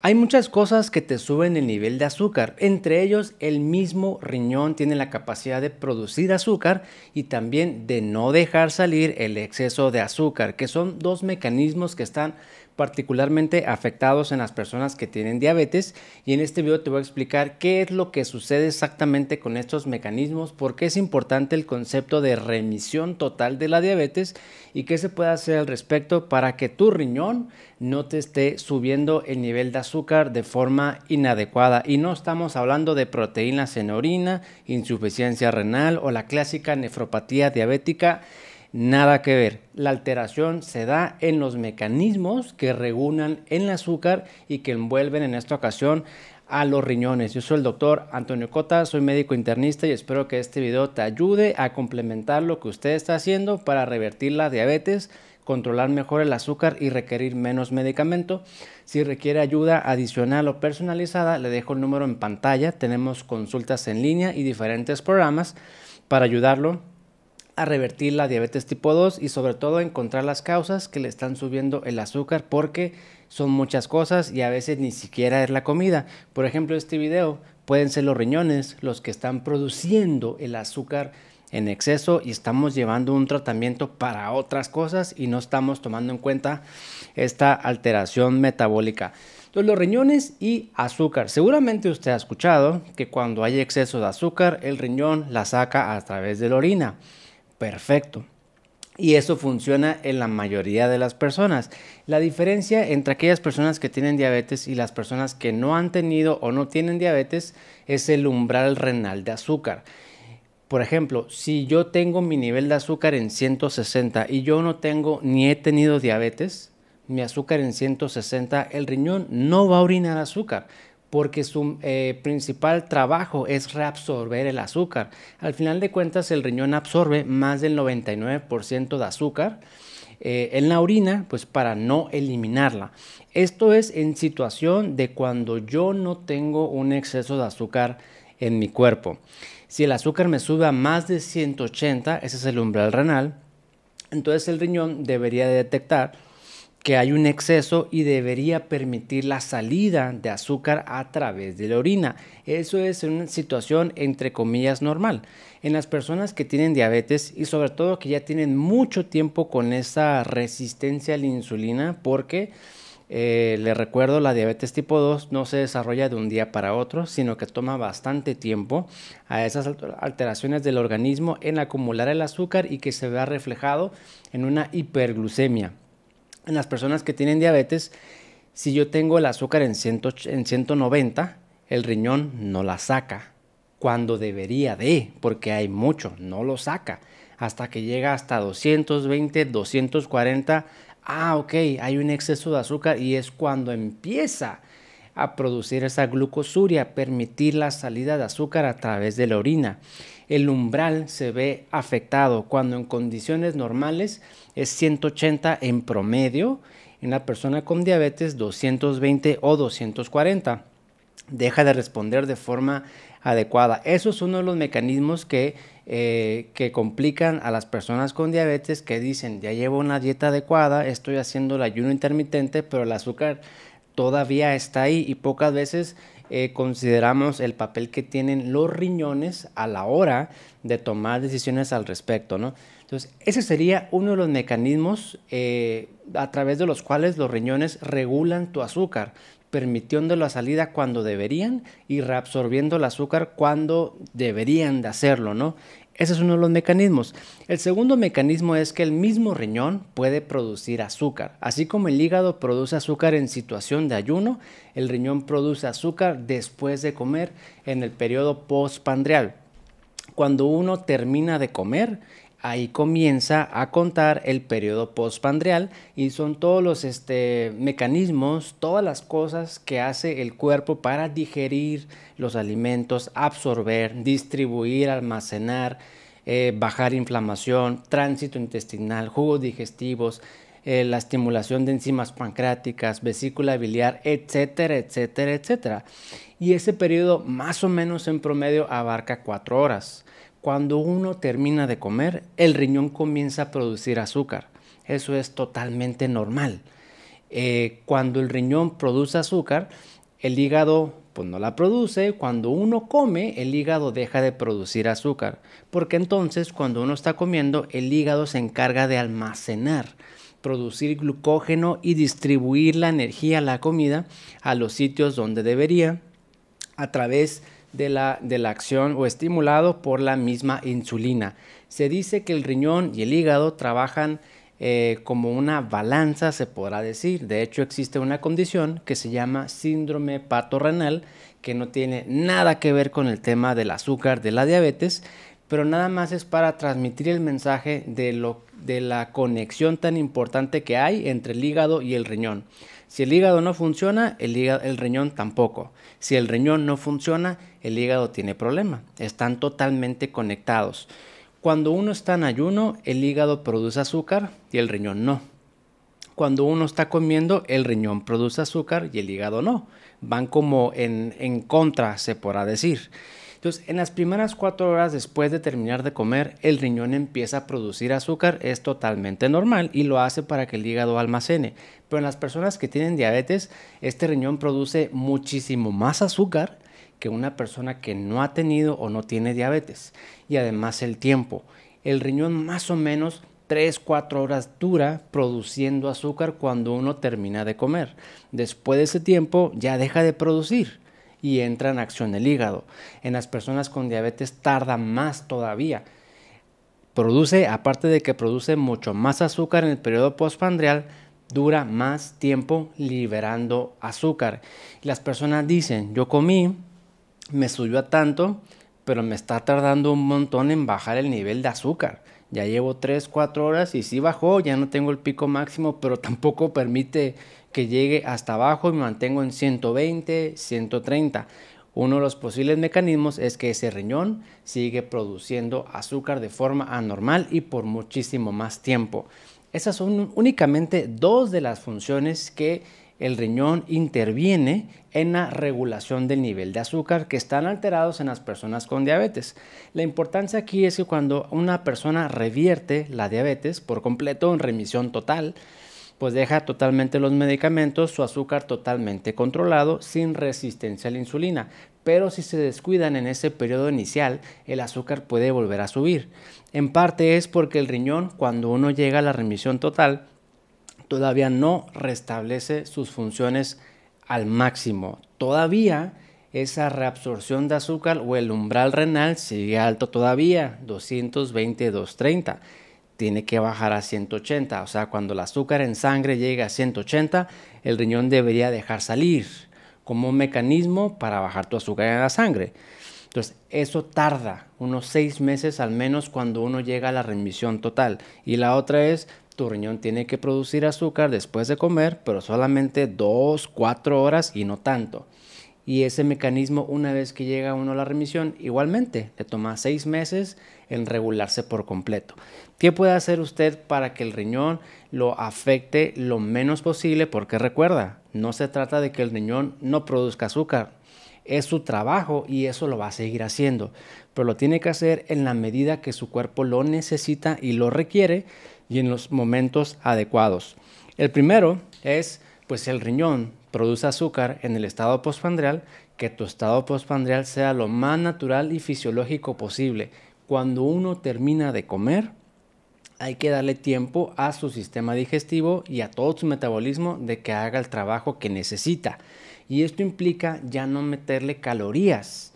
Hay muchas cosas que te suben el nivel de azúcar, entre ellos el mismo riñón tiene la capacidad de producir azúcar y también de no dejar salir el exceso de azúcar, que son dos mecanismos que están particularmente afectados en las personas que tienen diabetes y en este video te voy a explicar qué es lo que sucede exactamente con estos mecanismos, por qué es importante el concepto de remisión total de la diabetes y qué se puede hacer al respecto para que tu riñón no te esté subiendo el nivel de azúcar de forma inadecuada y no estamos hablando de proteínas en orina, insuficiencia renal o la clásica nefropatía diabética Nada que ver. La alteración se da en los mecanismos que regulan el azúcar y que envuelven en esta ocasión a los riñones. Yo soy el doctor Antonio Cota, soy médico internista y espero que este video te ayude a complementar lo que usted está haciendo para revertir la diabetes, controlar mejor el azúcar y requerir menos medicamento. Si requiere ayuda adicional o personalizada, le dejo el número en pantalla. Tenemos consultas en línea y diferentes programas para ayudarlo a revertir la diabetes tipo 2 y sobre todo encontrar las causas que le están subiendo el azúcar porque son muchas cosas y a veces ni siquiera es la comida. Por ejemplo, este video pueden ser los riñones los que están produciendo el azúcar en exceso y estamos llevando un tratamiento para otras cosas y no estamos tomando en cuenta esta alteración metabólica. Entonces, los riñones y azúcar. Seguramente usted ha escuchado que cuando hay exceso de azúcar, el riñón la saca a través de la orina perfecto. Y eso funciona en la mayoría de las personas. La diferencia entre aquellas personas que tienen diabetes y las personas que no han tenido o no tienen diabetes es el umbral renal de azúcar. Por ejemplo, si yo tengo mi nivel de azúcar en 160 y yo no tengo ni he tenido diabetes, mi azúcar en 160, el riñón no va a orinar azúcar porque su eh, principal trabajo es reabsorber el azúcar. Al final de cuentas, el riñón absorbe más del 99% de azúcar eh, en la orina, pues para no eliminarla. Esto es en situación de cuando yo no tengo un exceso de azúcar en mi cuerpo. Si el azúcar me sube a más de 180, ese es el umbral renal, entonces el riñón debería detectar que hay un exceso y debería permitir la salida de azúcar a través de la orina. Eso es una situación entre comillas normal. En las personas que tienen diabetes y sobre todo que ya tienen mucho tiempo con esa resistencia a la insulina porque eh, le les recuerdo, la diabetes tipo 2 no se desarrolla de un día para otro, sino que toma bastante tiempo a esas alteraciones del organismo en acumular el azúcar y que se vea reflejado en una hiperglucemia en las personas que tienen diabetes, si yo tengo el azúcar en, en 190, el riñón no la saca cuando debería de, porque hay mucho, no lo saca. Hasta que llega hasta 220, 240, ah, ok, hay un exceso de azúcar y es cuando empieza a producir esa glucosuria, permitir la salida de azúcar a través de la orina el umbral se ve afectado cuando en condiciones normales es 180 en promedio, en la persona con diabetes 220 o 240. Deja de responder de forma adecuada. Eso es uno de los mecanismos que, eh, que complican a las personas con diabetes que dicen, ya llevo una dieta adecuada, estoy haciendo el ayuno intermitente, pero el azúcar todavía está ahí y pocas veces eh, consideramos el papel que tienen los riñones a la hora de tomar decisiones al respecto, ¿no? Entonces, ese sería uno de los mecanismos eh, a través de los cuales los riñones regulan tu azúcar, permitiendo la salida cuando deberían y reabsorbiendo el azúcar cuando deberían de hacerlo, ¿no? Ese es uno de los mecanismos. El segundo mecanismo es que el mismo riñón puede producir azúcar. Así como el hígado produce azúcar en situación de ayuno, el riñón produce azúcar después de comer en el periodo postpandreal. Cuando uno termina de comer, ahí comienza a contar el periodo postpandreal y son todos los este, mecanismos, todas las cosas que hace el cuerpo para digerir los alimentos, absorber, distribuir, almacenar, eh, bajar inflamación, tránsito intestinal, jugos digestivos, eh, la estimulación de enzimas pancráticas, vesícula biliar, etcétera, etcétera, etcétera. Y ese periodo más o menos en promedio abarca cuatro horas. Cuando uno termina de comer, el riñón comienza a producir azúcar. Eso es totalmente normal. Eh, cuando el riñón produce azúcar, el hígado pues, no la produce. Cuando uno come, el hígado deja de producir azúcar. Porque entonces cuando uno está comiendo, el hígado se encarga de almacenar producir glucógeno y distribuir la energía, la comida, a los sitios donde debería a través de de la, acción o estimulado por la misma insulina. Se dice que el riñón y el hígado trabajan eh, como una balanza, se podrá decir. De hecho, existe una condición que se llama síndrome patorrenal, que no tiene nada que ver con el tema del azúcar, de la diabetes, pero nada más es para transmitir el mensaje de la conexión tan importante que hay entre el hígado y el riñón. Si el hígado no funciona, el, riñón tampoco. Si el riñón no funciona, el hígado tiene problema. Están totalmente conectados. Cuando uno está en ayuno, el hígado produce azúcar y el riñón no. Cuando uno está comiendo, el riñón produce azúcar y el hígado no. Van como en contra, se podrá decir. Entonces, en las primeras cuatro horas después de terminar de comer, el riñón empieza a producir azúcar, es totalmente normal y lo hace para que el hígado almacene. Pero en las personas que tienen diabetes, este riñón produce muchísimo más azúcar que una persona que no ha tenido o no tiene diabetes. Y además el tiempo. El riñón más o menos 3, 4 horas dura produciendo azúcar cuando uno termina de comer. Después de ese tiempo ya deja de producir y entra en acción el hígado. En las personas con diabetes tarda más todavía. Produce, aparte de que produce mucho más azúcar en el periodo postpandrial, dura más tiempo liberando azúcar. Las personas dicen, yo comí, me subió a tanto, pero me está tardando un montón en bajar el nivel de azúcar. Ya llevo 3, 4 horas y sí bajó, ya no tengo el pico máximo, pero tampoco permite que llegue hasta abajo y me mantengo en 120, 130. Uno de los posibles mecanismos es que ese riñón sigue produciendo azúcar de forma anormal y por muchísimo más tiempo. Esas son únicamente dos de las funciones que el riñón interviene en la regulación del nivel de azúcar que están alterados en las personas con diabetes. La importancia aquí es que cuando una persona revierte la diabetes por completo en remisión total, pues deja totalmente los medicamentos, su azúcar totalmente controlado, sin resistencia a la insulina. Pero si se descuidan en ese periodo inicial, el azúcar puede volver a subir. En parte es porque el riñón, cuando uno llega a la remisión total, todavía no restablece sus funciones al máximo. Todavía esa reabsorción de azúcar o el umbral renal sigue alto todavía, 220-230 tiene que bajar a 180. O sea, cuando el azúcar en sangre llega a 180, el riñón debería dejar salir como un mecanismo para bajar tu azúcar en la sangre. Entonces, eso tarda unos seis meses al menos cuando uno llega a la remisión total. Y la otra es, tu riñón tiene que producir azúcar después de comer, pero solamente dos, cuatro horas y no tanto. Y ese mecanismo, una vez que llega uno a la remisión, igualmente le toma seis meses en regularse por completo. ¿Qué puede hacer usted para que el riñón lo afecte lo menos posible? Porque recuerda, no se trata de que el riñón no produzca azúcar. Es su trabajo y eso lo va a seguir haciendo. Pero lo tiene que hacer en la medida que su cuerpo lo necesita y lo requiere y en los momentos adecuados. El primero es pues el riñón produce azúcar en el estado postpandreal, que tu estado postpandreal sea lo más natural y fisiológico posible. Cuando uno termina de comer, hay que darle tiempo a su sistema digestivo y a todo su metabolismo de que haga el trabajo que necesita. Y esto implica ya no meterle calorías.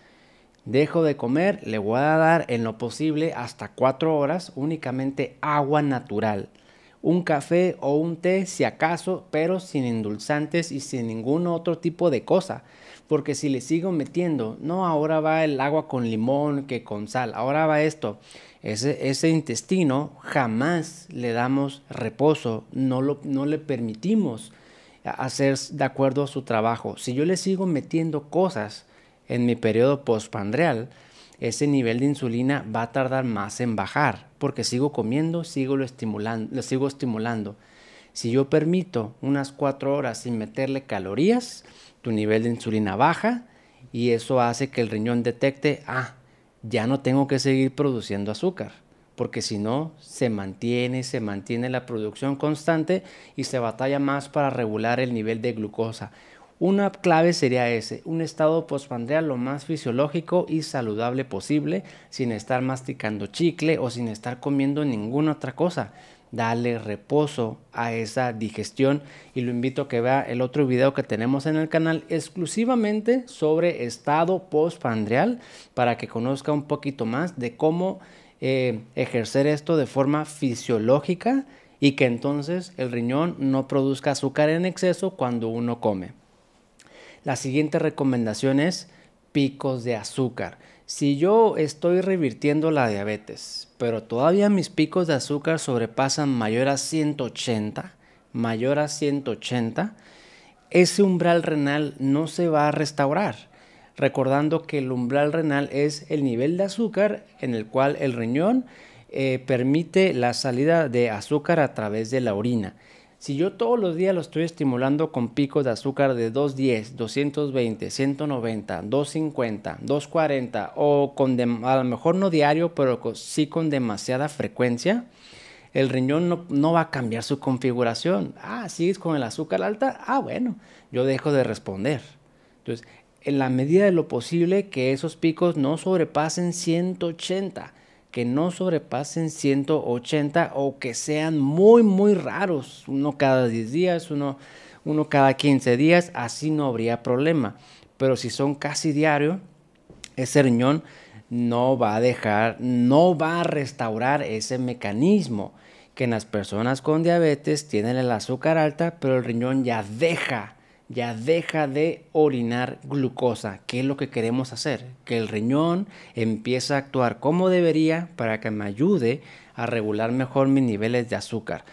Dejo de comer, le voy a dar en lo posible hasta 4 horas únicamente agua natural un café o un té si acaso, pero sin endulzantes y sin ningún otro tipo de cosa. Porque si le sigo metiendo, no, ahora va el agua con limón que con sal, ahora va esto. Ese, intestino jamás le damos reposo, no, lo, no le permitimos hacer de acuerdo a su trabajo. Si yo le sigo metiendo cosas en mi periodo postpandreal, ese nivel de insulina va a tardar más en bajar, porque sigo comiendo, sigo lo estimulando, lo sigo estimulando. Si yo permito unas cuatro horas sin meterle calorías, tu nivel de insulina baja y eso hace que el riñón detecte, ah, ya no tengo que seguir produciendo azúcar, porque si no, se mantiene, se mantiene la producción constante y se batalla más para regular el nivel de glucosa. Una clave sería ese, un estado pospandreal lo más fisiológico y saludable posible, sin estar masticando chicle o sin estar comiendo ninguna otra cosa. Dale reposo a esa digestión y lo invito a que vea el otro video que tenemos en el canal exclusivamente sobre estado postpandreal para que conozca un poquito más de cómo eh, ejercer esto de forma fisiológica y que entonces el riñón no produzca azúcar en exceso cuando uno come. La siguiente recomendación es picos de azúcar. Si yo estoy revirtiendo la diabetes, pero todavía mis picos de azúcar sobrepasan mayor a 180, mayor a 180, ese umbral renal no se va a restaurar. Recordando que el umbral renal es el nivel de azúcar en el cual el riñón eh, permite la salida de azúcar a través de la orina. Si yo todos los días lo estoy estimulando con picos de azúcar de 210, 220, 190, 250, 240 o con a lo mejor no diario, pero sí con demasiada frecuencia, el riñón no, va a cambiar su configuración. Ah, es con el azúcar alta. Ah, bueno, yo dejo de responder. Entonces, en la medida de lo posible que esos picos no sobrepasen 180 que no sobrepasen 180 o que sean muy, muy raros, uno cada 10 días, uno, uno cada 15 días, así no habría problema. Pero si son casi diario, ese riñón no va a dejar, no va a restaurar ese mecanismo que en las personas con diabetes tienen el azúcar alta, pero el riñón ya deja ya deja de orinar glucosa, que es lo que queremos hacer, que el riñón empiece a actuar como debería para que me ayude a regular mejor mis niveles de azúcar.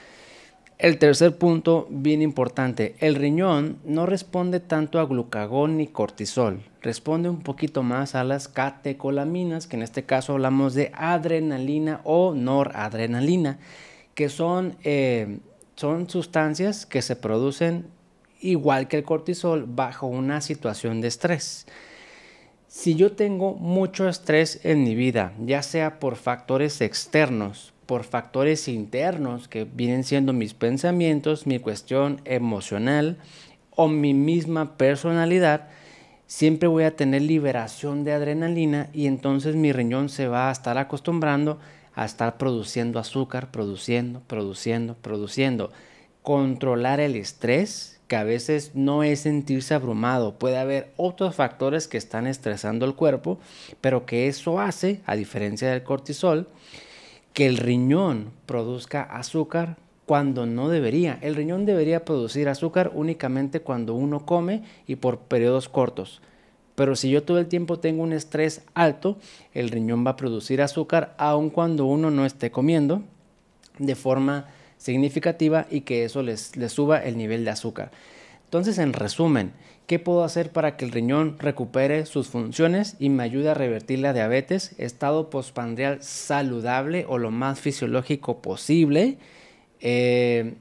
El tercer punto, bien importante, el riñón no responde tanto a glucagón ni cortisol, responde un poquito más a las catecolaminas, que en este caso hablamos de adrenalina o noradrenalina, que son, eh, son sustancias que se producen igual que el cortisol, bajo una situación de estrés. Si yo tengo mucho estrés en mi vida, ya sea por factores externos, por factores internos que vienen siendo mis pensamientos, mi cuestión emocional o mi misma personalidad, siempre voy a tener liberación de adrenalina y entonces mi riñón se va a estar acostumbrando a estar produciendo azúcar, produciendo, produciendo, produciendo controlar el estrés, que a veces no es sentirse abrumado, puede haber otros factores que están estresando el cuerpo, pero que eso hace, a diferencia del cortisol, que el riñón produzca azúcar cuando no debería. El riñón debería producir azúcar únicamente cuando uno come y por periodos cortos. Pero si yo todo el tiempo tengo un estrés alto, el riñón va a producir azúcar aun cuando uno no esté comiendo de forma significativa y que eso les, suba el nivel de azúcar. Entonces, en resumen, ¿qué puedo hacer para que el riñón recupere sus funciones y me ayude a revertir la diabetes? Estado pospandrial saludable o lo más fisiológico posible. Eh,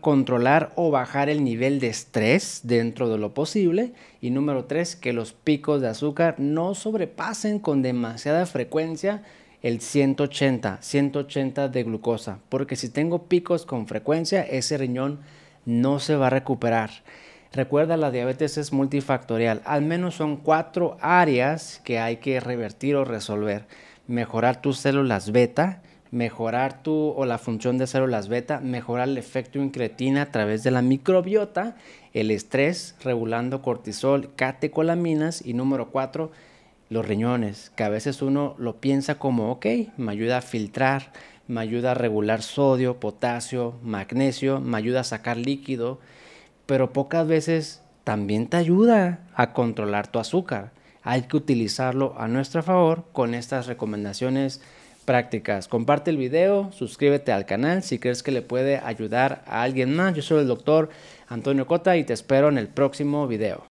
controlar o bajar el nivel de estrés dentro de lo posible. Y número tres, que los picos de azúcar no sobrepasen con demasiada frecuencia el 180, 180 de glucosa, porque si tengo picos con frecuencia, ese riñón no se va a recuperar. Recuerda, la diabetes es multifactorial. Al menos son cuatro áreas que hay que revertir o resolver. Mejorar tus células beta, mejorar tu o la función de células beta, mejorar el efecto incretina a través de la microbiota, el estrés, regulando cortisol, catecolaminas y número cuatro, los riñones, que a veces uno lo piensa como, ok, me ayuda a filtrar, me ayuda a regular sodio, potasio, magnesio, me ayuda a sacar líquido, pero pocas veces también te ayuda a controlar tu azúcar. Hay que utilizarlo a nuestro favor con estas recomendaciones prácticas. Comparte el video, suscríbete al canal si crees que le puede ayudar a alguien más. Yo soy el doctor Antonio Cota y te espero en el próximo video.